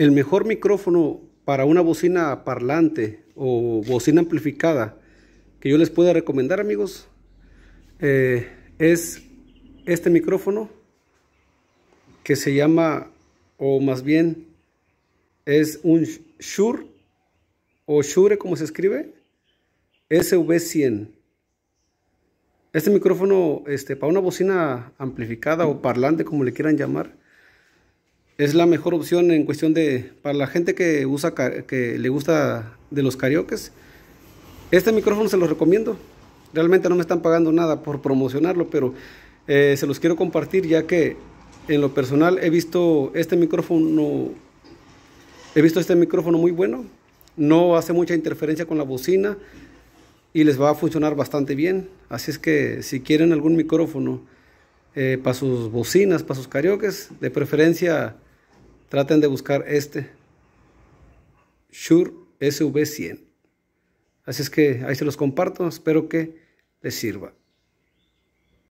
El mejor micrófono para una bocina parlante o bocina amplificada que yo les pueda recomendar amigos eh, es este micrófono que se llama o más bien es un Shure o Shure como se escribe SV100 este micrófono este, para una bocina amplificada o parlante como le quieran llamar es la mejor opción en cuestión de para la gente que usa que le gusta de los karaoke Este micrófono se los recomiendo. Realmente no me están pagando nada por promocionarlo, pero eh, se los quiero compartir ya que en lo personal he visto este micrófono he visto este micrófono muy bueno. No hace mucha interferencia con la bocina y les va a funcionar bastante bien. Así es que si quieren algún micrófono eh, para sus bocinas, para sus karaoke de preferencia Traten de buscar este. Shure SV100. Así es que ahí se los comparto. Espero que les sirva.